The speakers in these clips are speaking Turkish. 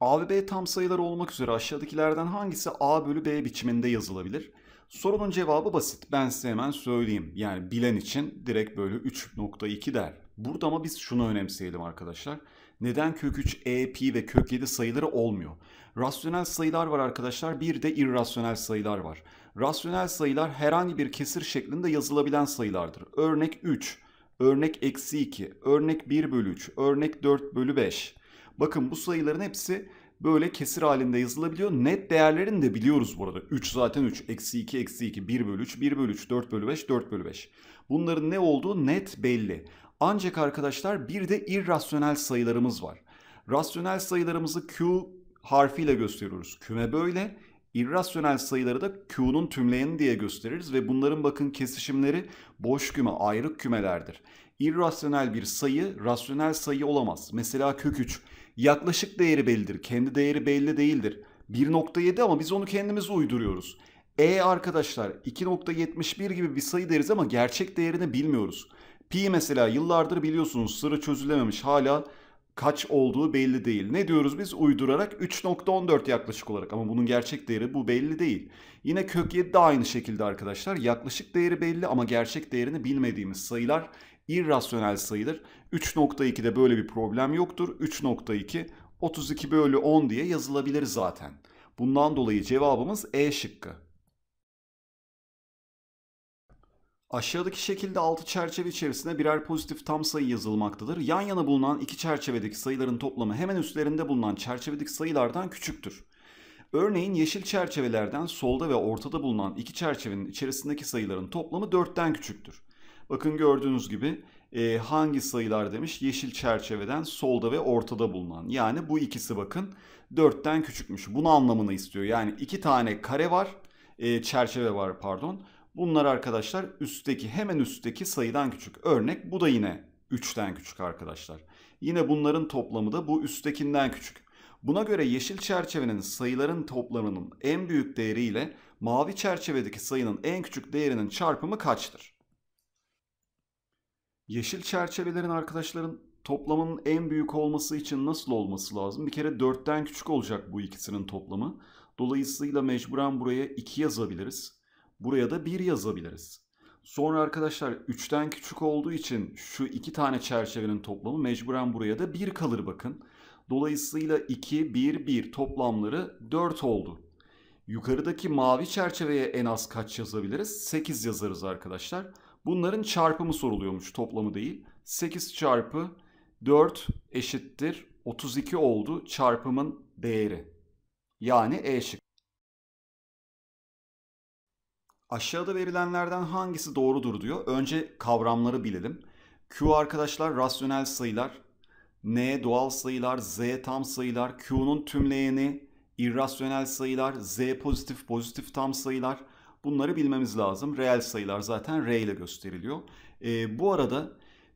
A ve B tam sayılar olmak üzere aşağıdakilerden hangisi A bölü B biçiminde yazılabilir? Sorunun cevabı basit. Ben size hemen söyleyeyim. Yani bilen için direkt böyle 3.2 der. Burada ama biz şunu önemseyelim arkadaşlar. Neden kök 3, e, pi ve kök 7 sayıları olmuyor? Rasyonel sayılar var arkadaşlar. Bir de irrasyonel sayılar var. Rasyonel sayılar herhangi bir kesir şeklinde yazılabilen sayılardır. Örnek 3, örnek eksi 2, örnek 1 bölü 3, örnek 4 bölü 5 Bakın bu sayıların hepsi böyle kesir halinde yazılabiliyor. Net değerlerini de biliyoruz burada. 3 zaten 3. Eksi 2, eksi 2, 1 bölü 3, 1 bölü 3, 4 bölü 5, 4 bölü 5. Bunların ne olduğu net belli. Ancak arkadaşlar bir de irrasyonel sayılarımız var. Rasyonel sayılarımızı Q harfiyle gösteriyoruz. Küme böyle. İrrasyonel sayıları da Q'nun tümleyeni diye gösteririz ve bunların bakın kesişimleri boş küme, ayrık kümelerdir. İrrasyonel bir sayı rasyonel sayı olamaz. Mesela kök 3 Yaklaşık değeri bellidir. Kendi değeri belli değildir. 1.7 ama biz onu kendimize uyduruyoruz. E arkadaşlar 2.71 gibi bir sayı deriz ama gerçek değerini bilmiyoruz. Pi mesela yıllardır biliyorsunuz sıra çözülememiş hala kaç olduğu belli değil. Ne diyoruz biz? Uydurarak 3.14 yaklaşık olarak ama bunun gerçek değeri bu belli değil. Yine kök 7 de aynı şekilde arkadaşlar. Yaklaşık değeri belli ama gerçek değerini bilmediğimiz sayılar irrasyonel sayıdır. 3.2'de böyle bir problem yoktur. 3.2 32 bölü 10 diye yazılabilir zaten. Bundan dolayı cevabımız E şıkkı. Aşağıdaki şekilde 6 çerçeve içerisinde birer pozitif tam sayı yazılmaktadır. Yan yana bulunan iki çerçevedeki sayıların toplamı hemen üstlerinde bulunan çerçevedeki sayılardan küçüktür. Örneğin yeşil çerçevelerden solda ve ortada bulunan iki çerçevenin içerisindeki sayıların toplamı 4'ten küçüktür. Bakın gördüğünüz gibi e, hangi sayılar demiş? Yeşil çerçeveden solda ve ortada bulunan. Yani bu ikisi bakın 4'ten küçükmüş. Bunu anlamını istiyor. Yani iki tane kare var. E, çerçeve var pardon. Bunlar arkadaşlar üstteki hemen üstteki sayıdan küçük. Örnek bu da yine 3'ten küçük arkadaşlar. Yine bunların toplamı da bu üsttekinden küçük. Buna göre yeşil çerçevenin sayıların toplamının en büyük değeriyle mavi çerçevedeki sayının en küçük değerinin çarpımı kaçtır? Yeşil çerçevelerin arkadaşların toplamının en büyük olması için nasıl olması lazım? Bir kere 4'ten küçük olacak bu ikisinin toplamı. Dolayısıyla mecburen buraya 2 yazabiliriz. Buraya da 1 yazabiliriz. Sonra arkadaşlar 3'ten küçük olduğu için şu iki tane çerçevenin toplamı mecburen buraya da 1 kalır bakın. Dolayısıyla 2, 1, 1 toplamları 4 oldu. Yukarıdaki mavi çerçeveye en az kaç yazabiliriz? 8 yazarız arkadaşlar. Arkadaşlar. Bunların çarpımı soruluyormuş toplamı değil. 8 çarpı 4 eşittir 32 oldu çarpımın değeri. Yani E şık. Aşağıda verilenlerden hangisi doğrudur diyor. Önce kavramları bilelim. Q arkadaşlar rasyonel sayılar, N doğal sayılar, Z tam sayılar, Q'nun tümleyeni, irrasyonel sayılar, Z pozitif, pozitif tam sayılar, Bunları bilmemiz lazım. Reel sayılar zaten R ile gösteriliyor. E, bu arada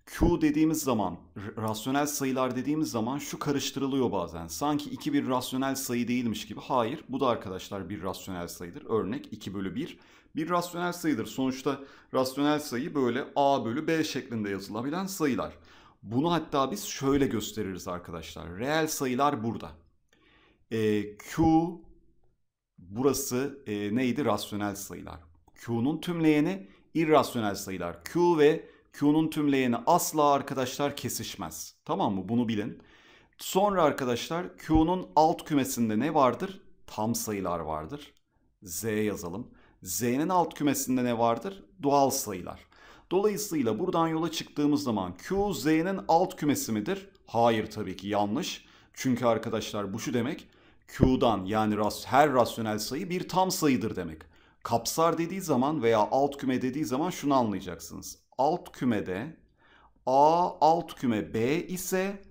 Q dediğimiz zaman, rasyonel sayılar dediğimiz zaman şu karıştırılıyor bazen. Sanki 2 bir rasyonel sayı değilmiş gibi. Hayır, bu da arkadaşlar bir rasyonel sayıdır. Örnek 2 bölü 1 bir rasyonel sayıdır. Sonuçta rasyonel sayı böyle A bölü B şeklinde yazılabilen sayılar. Bunu hatta biz şöyle gösteririz arkadaşlar. Reel sayılar burada. E, Q Burası e, neydi? Rasyonel sayılar. Q'nun tümleyeni irrasyonel sayılar. Q ve Q'nun tümleyeni asla arkadaşlar kesişmez. Tamam mı? Bunu bilin. Sonra arkadaşlar Q'nun alt kümesinde ne vardır? Tam sayılar vardır. Z yazalım. Z'nin alt kümesinde ne vardır? Doğal sayılar. Dolayısıyla buradan yola çıktığımız zaman Q Z'nin alt kümesi midir? Hayır tabii ki yanlış. Çünkü arkadaşlar bu şu demek Q'dan yani her rasyonel sayı bir tam sayıdır demek. Kapsar dediği zaman veya alt küme dediği zaman şunu anlayacaksınız. Alt kümede A alt küme B ise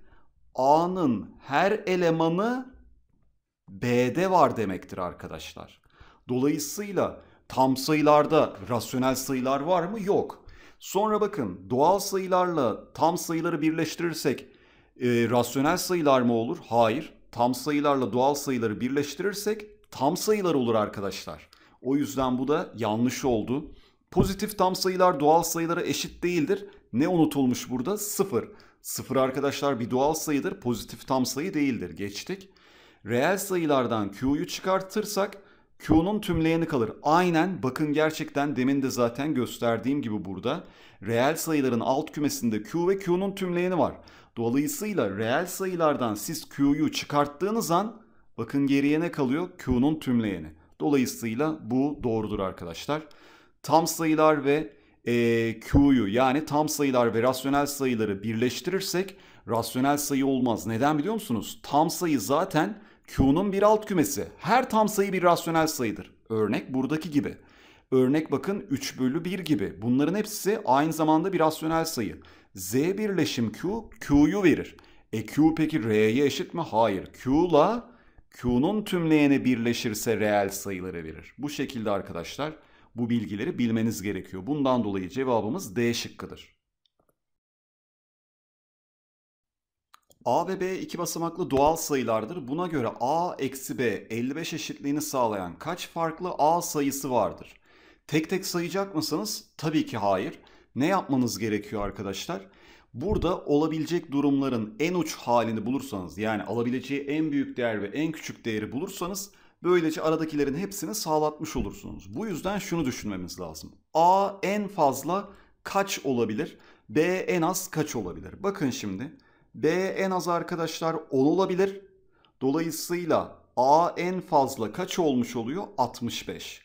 A'nın her elemanı B'de var demektir arkadaşlar. Dolayısıyla tam sayılarda rasyonel sayılar var mı? Yok. Sonra bakın doğal sayılarla tam sayıları birleştirirsek e, rasyonel sayılar mı olur? Hayır tam sayılarla doğal sayıları birleştirirsek tam sayılar olur arkadaşlar. O yüzden bu da yanlış oldu. Pozitif tam sayılar doğal sayılara eşit değildir. Ne unutulmuş burada? Sıfır. Sıfır arkadaşlar bir doğal sayıdır. Pozitif tam sayı değildir. Geçtik. Reel sayılardan Q'yu çıkartırsak Q'nun tümleyeni kalır. Aynen bakın gerçekten demin de zaten gösterdiğim gibi burada. Reel sayıların alt kümesinde Q ve Q'nun tümleyeni var. Dolayısıyla reel sayılardan siz Q'yu çıkarttığınız an bakın geriye ne kalıyor? Q'nun tümleyeni. Dolayısıyla bu doğrudur arkadaşlar. Tam sayılar ve e, Q'yu yani tam sayılar ve rasyonel sayıları birleştirirsek rasyonel sayı olmaz. Neden biliyor musunuz? Tam sayı zaten Q'nun bir alt kümesi. Her tam sayı bir rasyonel sayıdır. Örnek buradaki gibi. Örnek bakın 3 bölü 1 gibi. Bunların hepsi aynı zamanda bir rasyonel sayı. Z birleşim Q, Q'yu verir. E Q peki R'ye eşit mi? Hayır. Q'la Q'nun tümleyeni birleşirse reel sayıları verir. Bu şekilde arkadaşlar bu bilgileri bilmeniz gerekiyor. Bundan dolayı cevabımız D şıkkıdır. A ve B iki basamaklı doğal sayılardır. Buna göre A eksi B 55 eşitliğini sağlayan kaç farklı A sayısı vardır? Tek tek sayacak mısınız? Tabii ki hayır. Ne yapmanız gerekiyor arkadaşlar? Burada olabilecek durumların en uç halini bulursanız yani alabileceği en büyük değer ve en küçük değeri bulursanız böylece aradakilerin hepsini sağlatmış olursunuz. Bu yüzden şunu düşünmemiz lazım. A en fazla kaç olabilir? B en az kaç olabilir? Bakın şimdi B en az arkadaşlar 10 olabilir. Dolayısıyla A en fazla kaç olmuş oluyor? 65.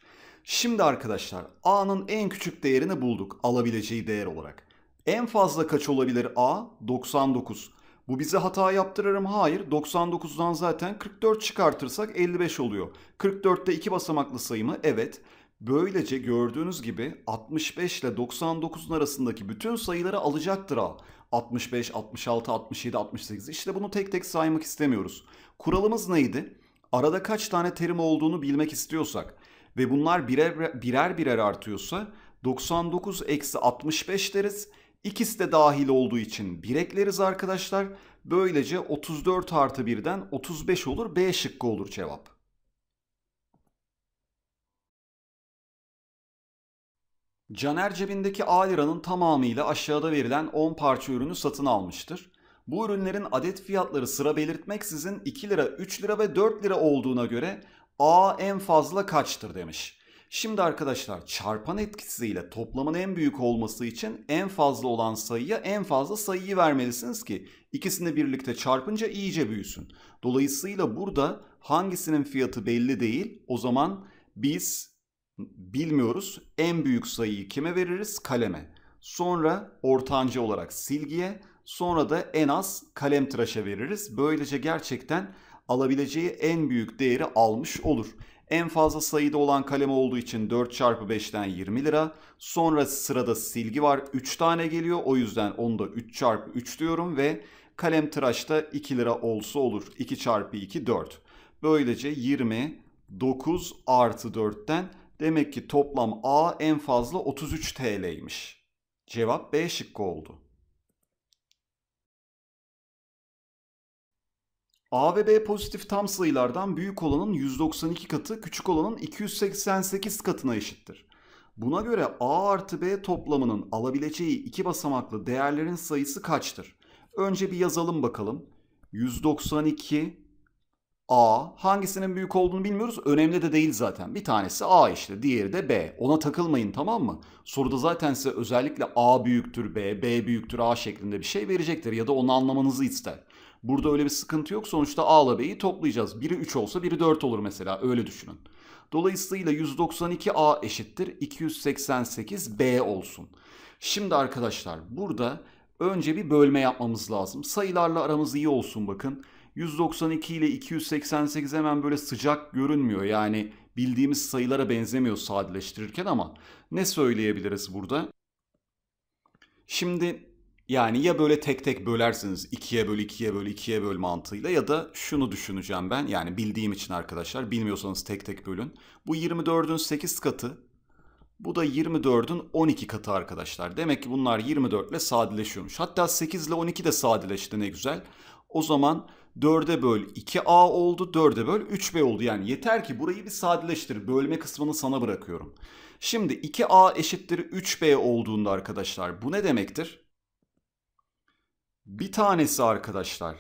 Şimdi arkadaşlar A'nın en küçük değerini bulduk alabileceği değer olarak. En fazla kaç olabilir A? 99. Bu bize hata yaptırır mı? Hayır. 99'dan zaten 44 çıkartırsak 55 oluyor. 44'te 2 basamaklı sayı mı? Evet. Böylece gördüğünüz gibi 65 ile 99'un arasındaki bütün sayıları alacaktır A. 65, 66, 67, 68 İşte bunu tek tek saymak istemiyoruz. Kuralımız neydi? Arada kaç tane terim olduğunu bilmek istiyorsak ve bunlar birer birer, birer artıyorsa 99 eksi 65 deriz. İkisi de dahil olduğu için 1 ekleriz arkadaşlar. Böylece 34 artı 1'den 35 olur. B şıkkı olur cevap. Caner cebindeki A liranın tamamıyla aşağıda verilen 10 parça ürünü satın almıştır. Bu ürünlerin adet fiyatları sıra belirtmeksizin 2 lira, 3 lira ve 4 lira olduğuna göre A en fazla kaçtır demiş. Şimdi arkadaşlar çarpan etkisiyle toplamın en büyük olması için en fazla olan sayıya en fazla sayıyı vermelisiniz ki ikisini birlikte çarpınca iyice büyüsün. Dolayısıyla burada hangisinin fiyatı belli değil. O zaman biz bilmiyoruz en büyük sayıyı kime veririz? Kaleme. Sonra ortanca olarak silgiye, sonra da en az kalem tıraşa veririz. Böylece gerçekten alabileceği en büyük değeri almış olur. En fazla sayıda olan kalem olduğu için 4 çarpı 5'ten 20 lira. Sonra sırada silgi var 3 tane geliyor o yüzden onu da 3 çarpı 3 diyorum ve kalem tıraşta 2 lira olsa olur. 2 çarpı 2 4. Böylece 20 9 artı 4'ten demek ki toplam A en fazla 33 TL'ymiş. Cevap B şıkkı oldu. A ve B pozitif tam sayılardan büyük olanın 192 katı, küçük olanın 288 katına eşittir. Buna göre A artı B toplamının alabileceği iki basamaklı değerlerin sayısı kaçtır? Önce bir yazalım bakalım. 192 A hangisinin büyük olduğunu bilmiyoruz. Önemli de değil zaten. Bir tanesi A işte, diğeri de B. Ona takılmayın tamam mı? Soruda zaten size özellikle A büyüktür B, B büyüktür A şeklinde bir şey verecektir ya da onu anlamanızı ister. Burada öyle bir sıkıntı yok. Sonuçta a ile B'yi toplayacağız. Biri 3 olsa biri 4 olur mesela. Öyle düşünün. Dolayısıyla 192 A eşittir 288 B olsun. Şimdi arkadaşlar burada önce bir bölme yapmamız lazım. Sayılarla aramız iyi olsun bakın. 192 ile 288 hemen böyle sıcak görünmüyor. Yani bildiğimiz sayılara benzemiyor sadeleştirirken ama ne söyleyebiliriz burada? Şimdi yani ya böyle tek tek bölersiniz ikiye böl ikiye böl ikiye böl mantığıyla ya da şunu düşüneceğim ben yani bildiğim için arkadaşlar bilmiyorsanız tek tek bölün. Bu 24'ün 8 katı bu da 24'ün 12 katı arkadaşlar. Demek ki bunlar 24 ile sadeleşiyormuş. Hatta 8 ile 12 de sadeleşti ne güzel. O zaman 4'e böl 2a oldu 4'e böl 3b oldu. Yani yeter ki burayı bir sadeleştir. Bölme kısmını sana bırakıyorum. Şimdi 2a eşittir 3b olduğunda arkadaşlar bu ne demektir? Bir tanesi arkadaşlar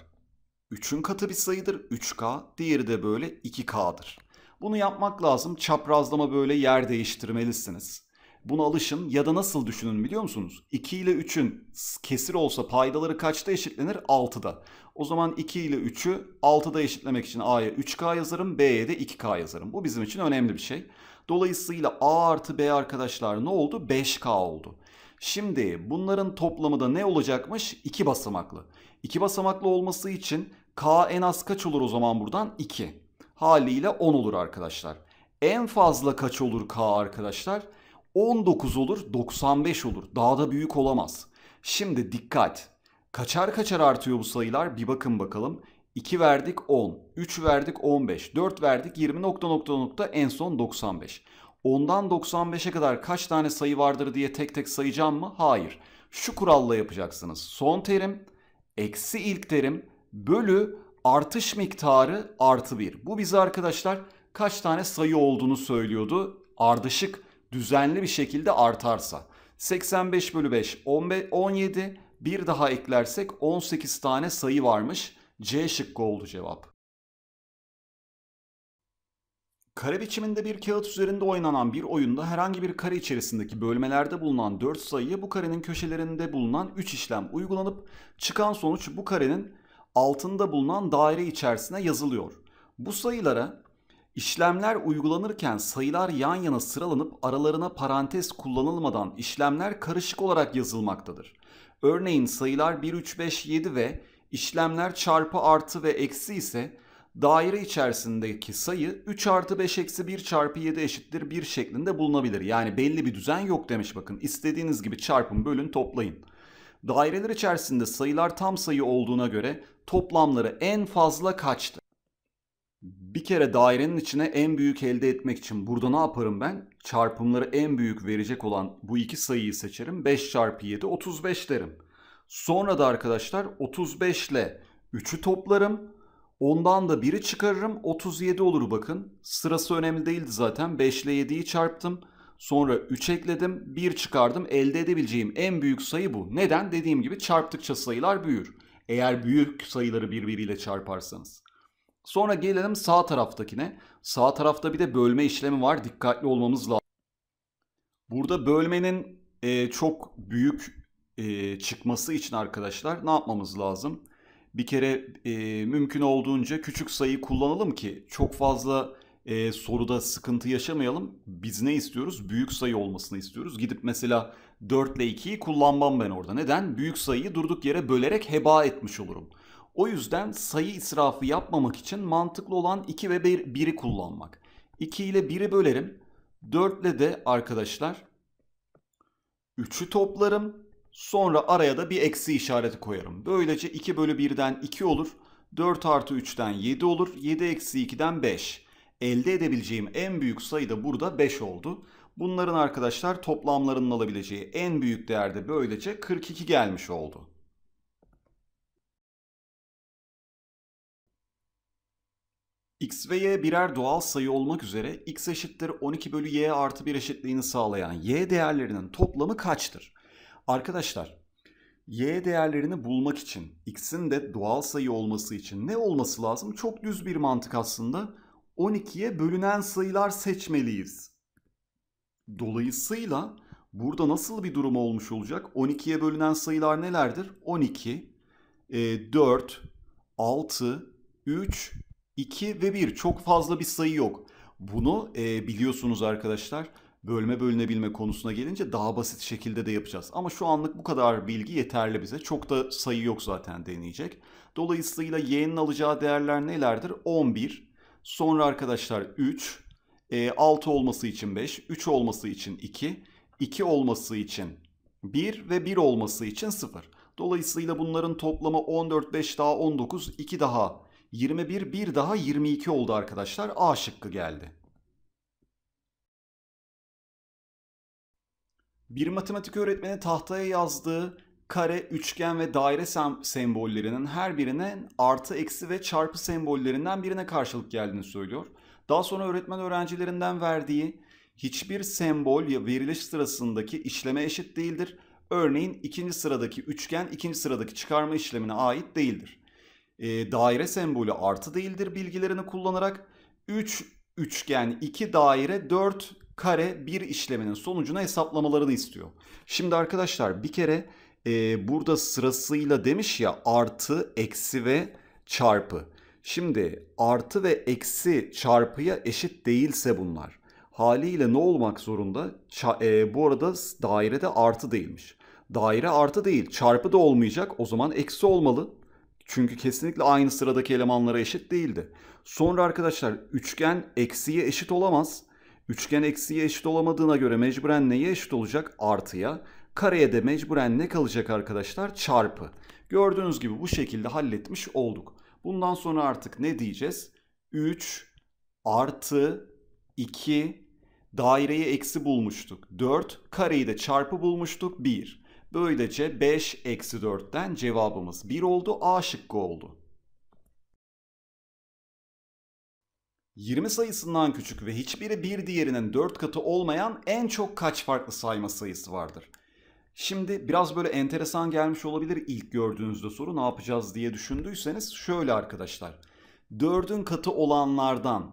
3'ün katı bir sayıdır 3K. Diğeri de böyle 2K'dır. Bunu yapmak lazım. Çaprazlama böyle yer değiştirmelisiniz. Buna alışın ya da nasıl düşünün biliyor musunuz? 2 ile 3'ün kesir olsa paydaları kaçta eşitlenir? 6'da. O zaman 2 ile 3'ü 6'da eşitlemek için A'ya 3K yazarım, B'ye de 2K yazarım. Bu bizim için önemli bir şey. Dolayısıyla A artı B arkadaşlar ne oldu? 5K oldu. Şimdi bunların toplamı da ne olacakmış? 2 basamaklı. 2 basamaklı olması için k en az kaç olur o zaman buradan? 2. Haliyle 10 olur arkadaşlar. En fazla kaç olur k arkadaşlar? 19 olur, 95 olur. Daha da büyük olamaz. Şimdi dikkat. Kaçar kaçar artıyor bu sayılar? Bir bakın bakalım. 2 verdik 10, 3 verdik 15, 4 verdik 20 nokta nokta nokta en son 95. 10'dan 95'e kadar kaç tane sayı vardır diye tek tek sayacağım mı? Hayır. Şu kuralla yapacaksınız. Son terim eksi ilk terim bölü artış miktarı artı 1. Bu bize arkadaşlar kaç tane sayı olduğunu söylüyordu. Ardışık düzenli bir şekilde artarsa. 85 bölü 5 17 bir daha eklersek 18 tane sayı varmış. C şıkkı oldu cevap. Kare biçiminde bir kağıt üzerinde oynanan bir oyunda herhangi bir kare içerisindeki bölmelerde bulunan 4 sayıya bu karenin köşelerinde bulunan 3 işlem uygulanıp çıkan sonuç bu karenin altında bulunan daire içerisine yazılıyor. Bu sayılara işlemler uygulanırken sayılar yan yana sıralanıp aralarına parantez kullanılmadan işlemler karışık olarak yazılmaktadır. Örneğin sayılar 1, 3, 5, 7 ve işlemler çarpı artı ve eksi ise daire içerisindeki sayı 3 artı 5 eksi 1 çarpı 7 eşittir 1 şeklinde bulunabilir. Yani belli bir düzen yok demiş bakın. İstediğiniz gibi çarpın bölün toplayın. Daireler içerisinde sayılar tam sayı olduğuna göre toplamları en fazla kaçtı? Bir kere dairenin içine en büyük elde etmek için burada ne yaparım ben? Çarpımları en büyük verecek olan bu iki sayıyı seçerim. 5 çarpı 7 35 derim. Sonra da arkadaşlar 35 ile 3'ü toplarım. Ondan da 1'i çıkarırım 37 olur bakın. Sırası önemli değildi zaten. 5 ile 7'yi çarptım. Sonra 3 ekledim 1 çıkardım. Elde edebileceğim en büyük sayı bu. Neden? Dediğim gibi çarptıkça sayılar büyür. Eğer büyük sayıları birbiriyle çarparsanız. Sonra gelelim sağ taraftakine. Sağ tarafta bir de bölme işlemi var. Dikkatli olmamız lazım. Burada bölmenin e, çok büyük e, çıkması için arkadaşlar ne yapmamız lazım? bir kere e, mümkün olduğunca küçük sayı kullanalım ki çok fazla e, soruda sıkıntı yaşamayalım. Biz ne istiyoruz? Büyük sayı olmasını istiyoruz. Gidip mesela 4 ile 2'yi kullanmam ben orada. Neden? Büyük sayıyı durduk yere bölerek heba etmiş olurum. O yüzden sayı israfı yapmamak için mantıklı olan 2 ve 1'i kullanmak. 2 ile 1'i bölerim. 4 ile de arkadaşlar 3'ü toplarım. Sonra araya da bir eksi işareti koyarım. Böylece 2 bölü 1'den 2 olur. 4 artı 3'den 7 olur. 7 eksi 2'den 5. Elde edebileceğim en büyük sayı da burada 5 oldu. Bunların arkadaşlar toplamlarının alabileceği en büyük değerde böylece 42 gelmiş oldu. x ve y birer doğal sayı olmak üzere x eşittir 12 bölü y artı 1 eşitliğini sağlayan y değerlerinin toplamı kaçtır? Arkadaşlar y değerlerini bulmak için x'in de doğal sayı olması için ne olması lazım? Çok düz bir mantık aslında. 12'ye bölünen sayılar seçmeliyiz. Dolayısıyla burada nasıl bir durum olmuş olacak? 12'ye bölünen sayılar nelerdir? 12, 4, 6, 3, 2 ve 1. Çok fazla bir sayı yok. Bunu e, biliyorsunuz arkadaşlar bölme bölünebilme konusuna gelince daha basit şekilde de yapacağız. Ama şu anlık bu kadar bilgi yeterli bize. Çok da sayı yok zaten deneyecek. Dolayısıyla y'nin alacağı değerler nelerdir? 11, sonra arkadaşlar 3, 6 e, olması için 5, 3 olması için 2, 2 olması için 1 ve 1 olması için 0. Dolayısıyla bunların toplamı 14, 5 daha 19, 2 daha 21, 1 daha 22 oldu arkadaşlar. A şıkkı geldi. Bir matematik öğretmeni tahtaya yazdığı kare, üçgen ve daire sem- sembollerinin her birinin artı, eksi ve çarpı sembollerinden birine karşılık geldiğini söylüyor. Daha sonra öğretmen öğrencilerinden verdiği hiçbir sembol ya veriliş sırasındaki işleme eşit değildir. Örneğin ikinci sıradaki üçgen ikinci sıradaki çıkarma işlemine ait değildir. E, daire sembolü artı değildir bilgilerini kullanarak 3 üç, üçgen 2 daire 4 kare bir işleminin sonucuna hesaplamalarını istiyor. Şimdi arkadaşlar bir kere e, burada sırasıyla demiş ya artı, eksi ve çarpı. Şimdi artı ve eksi çarpıya eşit değilse bunlar. Haliyle ne olmak zorunda? Ça e, bu arada dairede artı değilmiş. Daire artı değil çarpı da olmayacak o zaman eksi olmalı. Çünkü kesinlikle aynı sıradaki elemanlara eşit değildi. Sonra arkadaşlar üçgen eksiye eşit olamaz. Üçgen eksiye eşit olamadığına göre mecburen neye eşit olacak? Artıya. Kareye de mecburen ne kalacak arkadaşlar? Çarpı. Gördüğünüz gibi bu şekilde halletmiş olduk. Bundan sonra artık ne diyeceğiz? 3 artı 2 daireyi eksi bulmuştuk. 4 kareyi de çarpı bulmuştuk. 1. Böylece 5 eksi 4'ten cevabımız 1 oldu. A şıkkı oldu. 20 sayısından küçük ve hiçbiri bir diğerinin 4 katı olmayan en çok kaç farklı sayma sayısı vardır? Şimdi biraz böyle enteresan gelmiş olabilir ilk gördüğünüzde soru ne yapacağız diye düşündüyseniz şöyle arkadaşlar. 4'ün katı olanlardan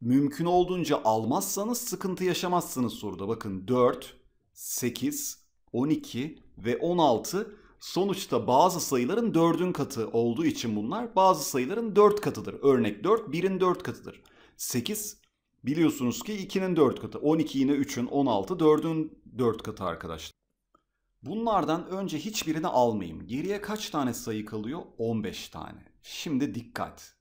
mümkün olduğunca almazsanız sıkıntı yaşamazsınız soruda. Bakın 4, 8, 12 ve 16 sonuçta bazı sayıların 4'ün katı olduğu için bunlar bazı sayıların 4 katıdır. Örnek 4 1'in 4 katıdır. 8 biliyorsunuz ki 2'nin 4 katı. 12 yine 3'ün 16 4'ün 4 katı arkadaşlar. Bunlardan önce hiçbirini almayayım. Geriye kaç tane sayı kalıyor? 15 tane. Şimdi dikkat.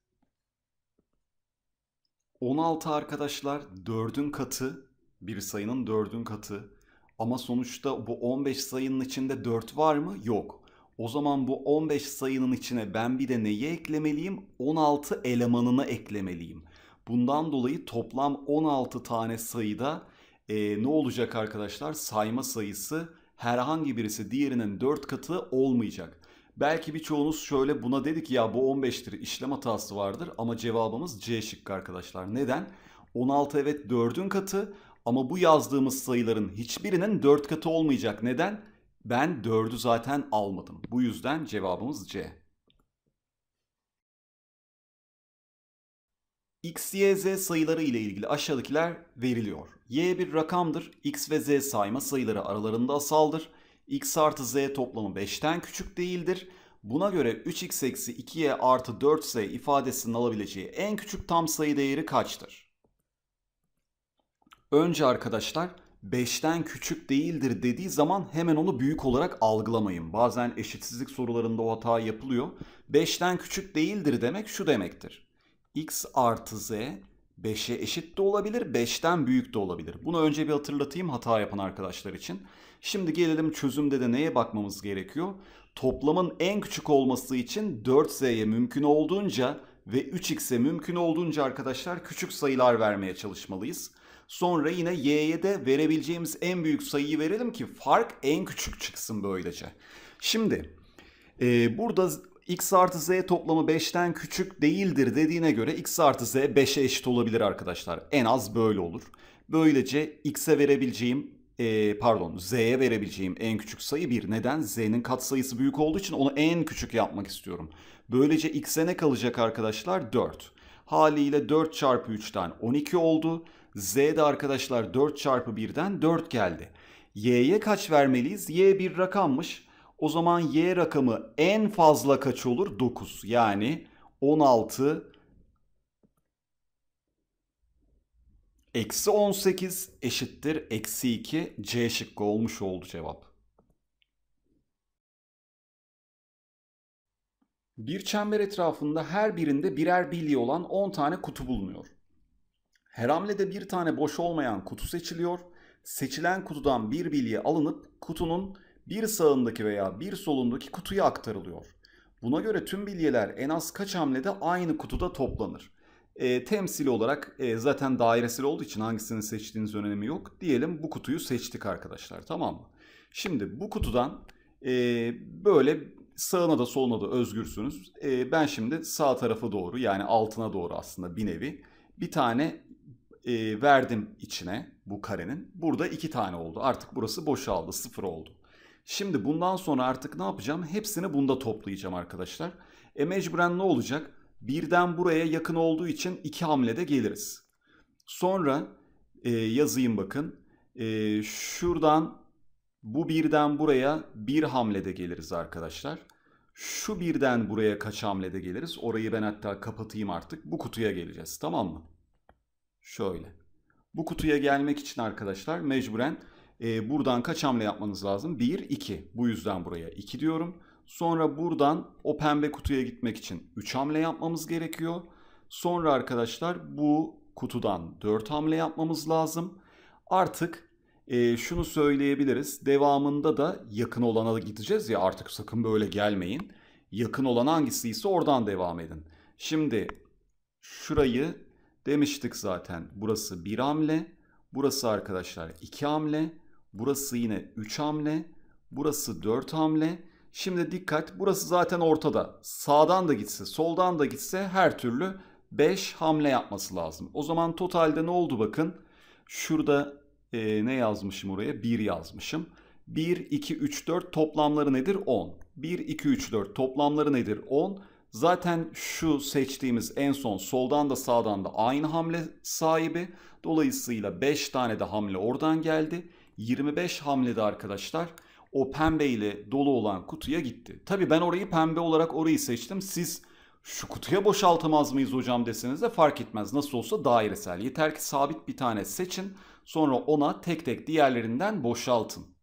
16 arkadaşlar 4'ün katı. Bir sayının 4'ün katı. Ama sonuçta bu 15 sayının içinde 4 var mı? Yok. O zaman bu 15 sayının içine ben bir de neyi eklemeliyim? 16 elemanını eklemeliyim. Bundan dolayı toplam 16 tane sayıda e, ne olacak arkadaşlar? Sayma sayısı herhangi birisi diğerinin 4 katı olmayacak. Belki birçoğunuz şöyle buna dedi ki ya bu 15'tir işlem hatası vardır ama cevabımız C şıkkı arkadaşlar. Neden? 16 evet 4'ün katı ama bu yazdığımız sayıların hiçbirinin 4 katı olmayacak. Neden? Ben 4'ü zaten almadım. Bu yüzden cevabımız C. x, y, z sayıları ile ilgili aşağıdakiler veriliyor. y bir rakamdır. x ve z sayma sayıları aralarında asaldır. x artı z toplamı 5'ten küçük değildir. Buna göre 3x eksi 2y artı 4z ifadesinin alabileceği en küçük tam sayı değeri kaçtır? Önce arkadaşlar 5'ten küçük değildir dediği zaman hemen onu büyük olarak algılamayın. Bazen eşitsizlik sorularında o hata yapılıyor. 5'ten küçük değildir demek şu demektir. x artı z 5'e eşit de olabilir, 5'ten büyük de olabilir. Bunu önce bir hatırlatayım hata yapan arkadaşlar için. Şimdi gelelim çözümde de neye bakmamız gerekiyor? Toplamın en küçük olması için 4z'ye mümkün olduğunca ve 3x'e mümkün olduğunca arkadaşlar küçük sayılar vermeye çalışmalıyız. Sonra yine y'ye de verebileceğimiz en büyük sayıyı verelim ki fark en küçük çıksın böylece. Şimdi e, burada x artı z toplamı 5'ten küçük değildir dediğine göre x artı z 5'e eşit olabilir arkadaşlar. En az böyle olur. Böylece x'e verebileceğim e, pardon z'ye verebileceğim en küçük sayı 1. Neden? z'nin katsayısı büyük olduğu için onu en küçük yapmak istiyorum. Böylece x'e ne kalacak arkadaşlar? 4. Haliyle 4 çarpı 3'ten 12 oldu. Z'de arkadaşlar 4 çarpı 1'den 4 geldi. Y'ye kaç vermeliyiz? Y bir rakammış. O zaman Y rakamı en fazla kaç olur? 9. Yani 16 eksi 18 eşittir eksi 2 C şıkkı olmuş oldu cevap. Bir çember etrafında her birinde birer bilye olan 10 tane kutu bulunuyor. Her hamlede bir tane boş olmayan kutu seçiliyor. Seçilen kutudan bir bilye alınıp kutunun bir sağındaki veya bir solundaki kutuya aktarılıyor. Buna göre tüm bilyeler en az kaç hamlede aynı kutuda toplanır. E, temsili olarak e, zaten dairesel olduğu için hangisini seçtiğiniz önemi yok. Diyelim bu kutuyu seçtik arkadaşlar tamam mı? Şimdi bu kutudan e, böyle sağına da soluna da özgürsünüz. E, ben şimdi sağ tarafa doğru yani altına doğru aslında bir nevi bir tane e, verdim içine bu karenin. Burada iki tane oldu. Artık burası boşaldı. Sıfır oldu. Şimdi bundan sonra artık ne yapacağım? Hepsini bunda toplayacağım arkadaşlar. E mecburen ne olacak? Birden buraya yakın olduğu için iki hamlede geliriz. Sonra e, yazayım bakın. E, şuradan bu birden buraya bir hamlede geliriz arkadaşlar. Şu birden buraya kaç hamlede geliriz? Orayı ben hatta kapatayım artık. Bu kutuya geleceğiz tamam mı? Şöyle. Bu kutuya gelmek için arkadaşlar mecburen e, buradan kaç hamle yapmanız lazım? 1, 2. Bu yüzden buraya 2 diyorum. Sonra buradan o pembe kutuya gitmek için 3 hamle yapmamız gerekiyor. Sonra arkadaşlar bu kutudan 4 hamle yapmamız lazım. Artık e, şunu söyleyebiliriz. Devamında da yakın olana gideceğiz ya artık sakın böyle gelmeyin. Yakın olan hangisiyse oradan devam edin. Şimdi şurayı Demiştik zaten burası bir hamle. Burası arkadaşlar iki hamle. Burası yine üç hamle. Burası dört hamle. Şimdi dikkat burası zaten ortada. Sağdan da gitse soldan da gitse her türlü 5 hamle yapması lazım. O zaman totalde ne oldu bakın. Şurada e, ne yazmışım oraya? 1 yazmışım. 1, 2, 3, 4 toplamları nedir? 10. 1, 2, 3, 4 toplamları nedir? 10. Zaten şu seçtiğimiz en son soldan da sağdan da aynı hamle sahibi. Dolayısıyla 5 tane de hamle oradan geldi. 25 hamlede arkadaşlar o pembe ile dolu olan kutuya gitti. Tabi ben orayı pembe olarak orayı seçtim. Siz şu kutuya boşaltamaz mıyız hocam deseniz de fark etmez. Nasıl olsa dairesel. Yeter ki sabit bir tane seçin. Sonra ona tek tek diğerlerinden boşaltın.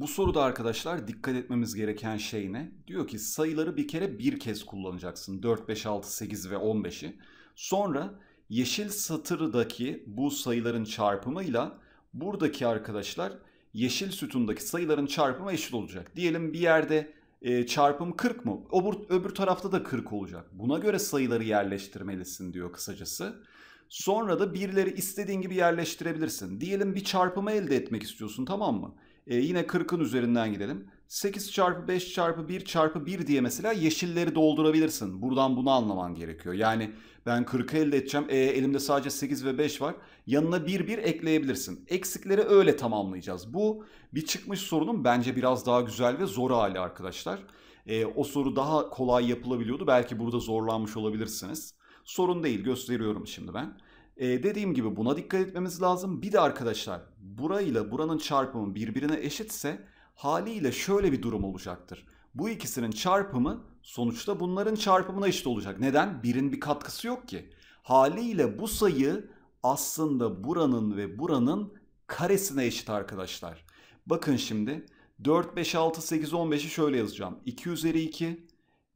Bu soruda arkadaşlar dikkat etmemiz gereken şey ne? Diyor ki sayıları bir kere bir kez kullanacaksın. 4, 5, 6, 8 ve 15'i. Sonra yeşil satırdaki bu sayıların çarpımıyla buradaki arkadaşlar yeşil sütundaki sayıların çarpımı eşit olacak. Diyelim bir yerde e, çarpım 40 mu? Öbür, öbür tarafta da 40 olacak. Buna göre sayıları yerleştirmelisin diyor kısacası. Sonra da birileri istediğin gibi yerleştirebilirsin. Diyelim bir çarpımı elde etmek istiyorsun tamam mı? E, yine 40'ın üzerinden gidelim. 8 çarpı 5 çarpı 1 çarpı 1 diye mesela yeşilleri doldurabilirsin. Buradan bunu anlaman gerekiyor. Yani ben 40'ı elde edeceğim. E, elimde sadece 8 ve 5 var. Yanına 1 1 ekleyebilirsin. Eksikleri öyle tamamlayacağız. Bu bir çıkmış sorunun bence biraz daha güzel ve zor hali arkadaşlar. E, o soru daha kolay yapılabiliyordu. Belki burada zorlanmış olabilirsiniz. Sorun değil gösteriyorum şimdi ben. E, dediğim gibi buna dikkat etmemiz lazım. Bir de arkadaşlar burayla buranın çarpımı birbirine eşitse haliyle şöyle bir durum olacaktır. Bu ikisinin çarpımı sonuçta bunların çarpımına eşit olacak. Neden? Birin bir katkısı yok ki. Haliyle bu sayı aslında buranın ve buranın karesine eşit arkadaşlar. Bakın şimdi 4, 5, 6, 8, 15'i şöyle yazacağım. 2 üzeri 2,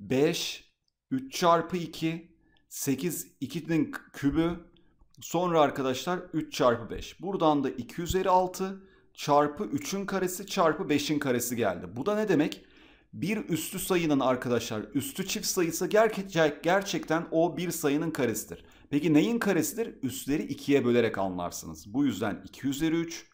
5, 3 çarpı 2, 8, 2'nin kübü, Sonra arkadaşlar 3 çarpı 5. Buradan da 2 üzeri 6 çarpı 3'ün karesi çarpı 5'in karesi geldi. Bu da ne demek? Bir üstü sayının arkadaşlar üstü çift sayısı gerçekten o bir sayının karesidir. Peki neyin karesidir? Üstleri 2'ye bölerek anlarsınız. Bu yüzden 2 üzeri 3,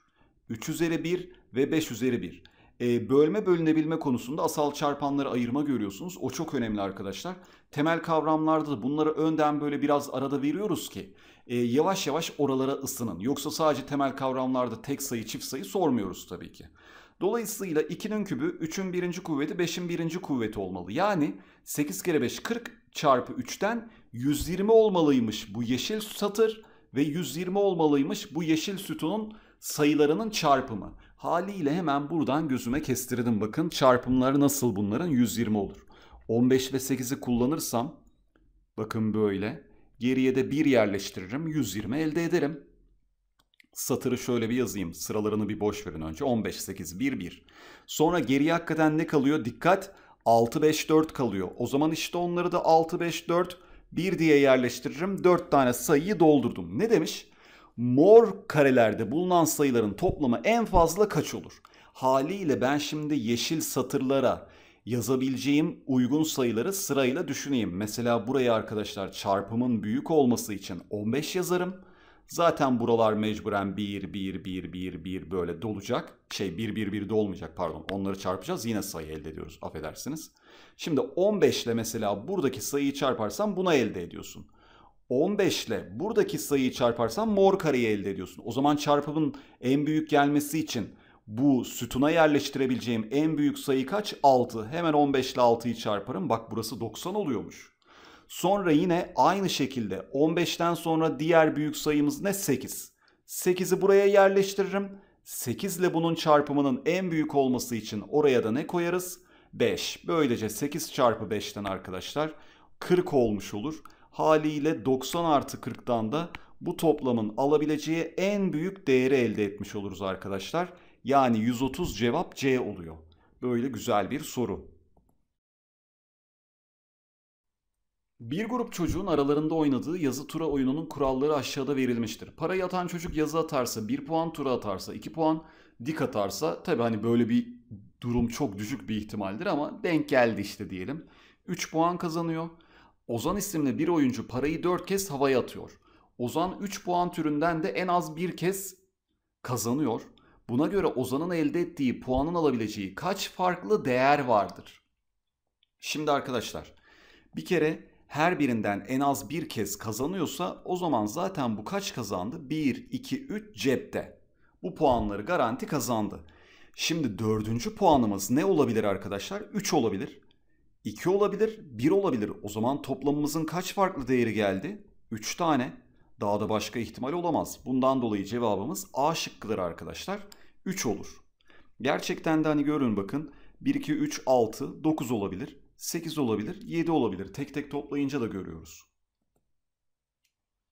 3 üzeri 1 ve 5 üzeri 1. Ee, bölme bölünebilme konusunda asal çarpanları ayırma görüyorsunuz. O çok önemli arkadaşlar. Temel kavramlarda da bunları önden böyle biraz arada veriyoruz ki e, yavaş yavaş oralara ısının. Yoksa sadece temel kavramlarda tek sayı çift sayı sormuyoruz tabii ki. Dolayısıyla 2'nin kübü 3'ün birinci kuvveti 5'in birinci kuvveti olmalı. Yani 8 kere 5 40 çarpı 3'ten 120 olmalıymış bu yeşil satır ve 120 olmalıymış bu yeşil sütunun sayılarının çarpımı. Haliyle hemen buradan gözüme kestirdim bakın çarpımları nasıl bunların 120 olur. 15 ve 8'i kullanırsam bakın böyle Geriye de 1 yerleştiririm. 120 elde ederim. Satırı şöyle bir yazayım. Sıralarını bir boş verin önce. 15, 8, 1, 1. Sonra geriye hakikaten ne kalıyor? Dikkat 6, 5, 4 kalıyor. O zaman işte onları da 6, 5, 4, 1 diye yerleştiririm. 4 tane sayıyı doldurdum. Ne demiş? Mor karelerde bulunan sayıların toplamı en fazla kaç olur? Haliyle ben şimdi yeşil satırlara yazabileceğim uygun sayıları sırayla düşüneyim. Mesela buraya arkadaşlar çarpımın büyük olması için 15 yazarım. Zaten buralar mecburen 1, 1, 1, 1, 1 böyle dolacak. Şey 1, 1, 1 de olmayacak pardon. Onları çarpacağız yine sayı elde ediyoruz affedersiniz. Şimdi 15 ile mesela buradaki sayıyı çarparsan buna elde ediyorsun. 15 ile buradaki sayıyı çarparsan mor kareyi elde ediyorsun. O zaman çarpımın en büyük gelmesi için bu sütuna yerleştirebileceğim en büyük sayı kaç? 6. Hemen 15 ile 6'yı çarparım. Bak burası 90 oluyormuş. Sonra yine aynı şekilde 15'ten sonra diğer büyük sayımız ne? 8. 8'i buraya yerleştiririm. 8 ile bunun çarpımının en büyük olması için oraya da ne koyarız? 5. Böylece 8 çarpı 5'ten arkadaşlar 40 olmuş olur. Haliyle 90 artı 40'tan da bu toplamın alabileceği en büyük değeri elde etmiş oluruz arkadaşlar. Yani 130 cevap C oluyor. Böyle güzel bir soru. Bir grup çocuğun aralarında oynadığı yazı tura oyununun kuralları aşağıda verilmiştir. Para yatan çocuk yazı atarsa 1 puan, tura atarsa 2 puan, dik atarsa tabi hani böyle bir durum çok düşük bir ihtimaldir ama denk geldi işte diyelim. 3 puan kazanıyor. Ozan isimli bir oyuncu parayı 4 kez havaya atıyor. Ozan 3 puan türünden de en az bir kez kazanıyor. Buna göre Ozan'ın elde ettiği puanın alabileceği kaç farklı değer vardır? Şimdi arkadaşlar bir kere her birinden en az bir kez kazanıyorsa o zaman zaten bu kaç kazandı? 1, 2, 3 cepte. Bu puanları garanti kazandı. Şimdi dördüncü puanımız ne olabilir arkadaşlar? 3 olabilir. 2 olabilir, 1 olabilir. O zaman toplamımızın kaç farklı değeri geldi? 3 tane. Daha da başka ihtimal olamaz. Bundan dolayı cevabımız A şıkkıdır arkadaşlar. 3 olur. Gerçekten de hani görün bakın 1, 2, 3, 6, 9 olabilir, 8 olabilir, 7 olabilir. Tek tek toplayınca da görüyoruz.